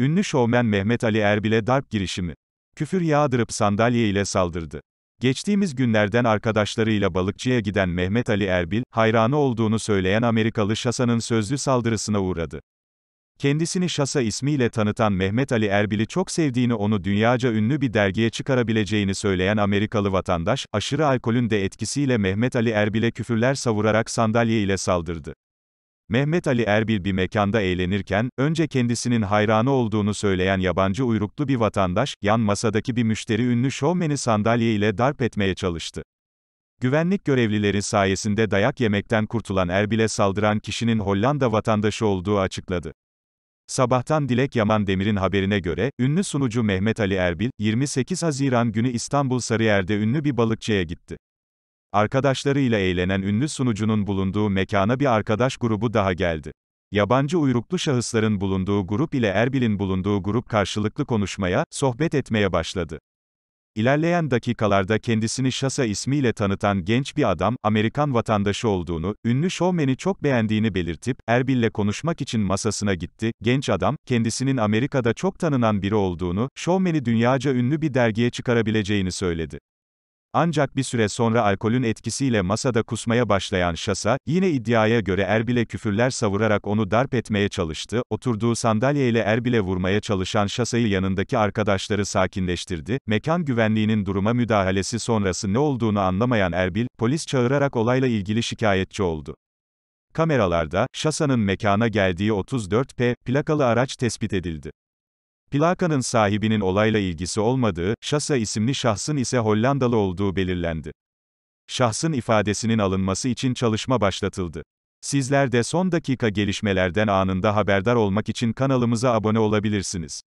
Ünlü şovmen Mehmet Ali Erbil'e darp girişimi. Küfür yağdırıp sandalye ile saldırdı. Geçtiğimiz günlerden arkadaşlarıyla balıkçıya giden Mehmet Ali Erbil, hayranı olduğunu söyleyen Amerikalı Şasa'nın sözlü saldırısına uğradı. Kendisini Şasa ismiyle tanıtan Mehmet Ali Erbil'i çok sevdiğini onu dünyaca ünlü bir dergiye çıkarabileceğini söyleyen Amerikalı vatandaş, aşırı alkolün de etkisiyle Mehmet Ali Erbil'e küfürler savurarak sandalye ile saldırdı. Mehmet Ali Erbil bir mekanda eğlenirken, önce kendisinin hayranı olduğunu söyleyen yabancı uyruklu bir vatandaş, yan masadaki bir müşteri ünlü şovmeni sandalye ile darp etmeye çalıştı. Güvenlik görevlileri sayesinde dayak yemekten kurtulan Erbil'e saldıran kişinin Hollanda vatandaşı olduğu açıkladı. Sabahtan Dilek Yaman Demir'in haberine göre, ünlü sunucu Mehmet Ali Erbil, 28 Haziran günü İstanbul Sarıyer'de ünlü bir balıkçıya gitti. Arkadaşlarıyla eğlenen ünlü sunucunun bulunduğu mekana bir arkadaş grubu daha geldi. Yabancı uyruklu şahısların bulunduğu grup ile Erbil'in bulunduğu grup karşılıklı konuşmaya, sohbet etmeye başladı. İlerleyen dakikalarda kendisini Şasa ismiyle tanıtan genç bir adam, Amerikan vatandaşı olduğunu, ünlü şovmeni çok beğendiğini belirtip, Erbil'le konuşmak için masasına gitti. Genç adam, kendisinin Amerika'da çok tanınan biri olduğunu, şovmeni dünyaca ünlü bir dergiye çıkarabileceğini söyledi. Ancak bir süre sonra alkolün etkisiyle masada kusmaya başlayan şasa, yine iddiaya göre Erbil'e küfürler savurarak onu darp etmeye çalıştı, oturduğu sandalyeyle Erbil'e vurmaya çalışan şasayı yanındaki arkadaşları sakinleştirdi, mekan güvenliğinin duruma müdahalesi sonrası ne olduğunu anlamayan Erbil, polis çağırarak olayla ilgili şikayetçi oldu. Kameralarda, şasanın mekana geldiği 34P plakalı araç tespit edildi. Plakanın sahibinin olayla ilgisi olmadığı, Şasa isimli şahsın ise Hollandalı olduğu belirlendi. Şahsın ifadesinin alınması için çalışma başlatıldı. Sizler de son dakika gelişmelerden anında haberdar olmak için kanalımıza abone olabilirsiniz.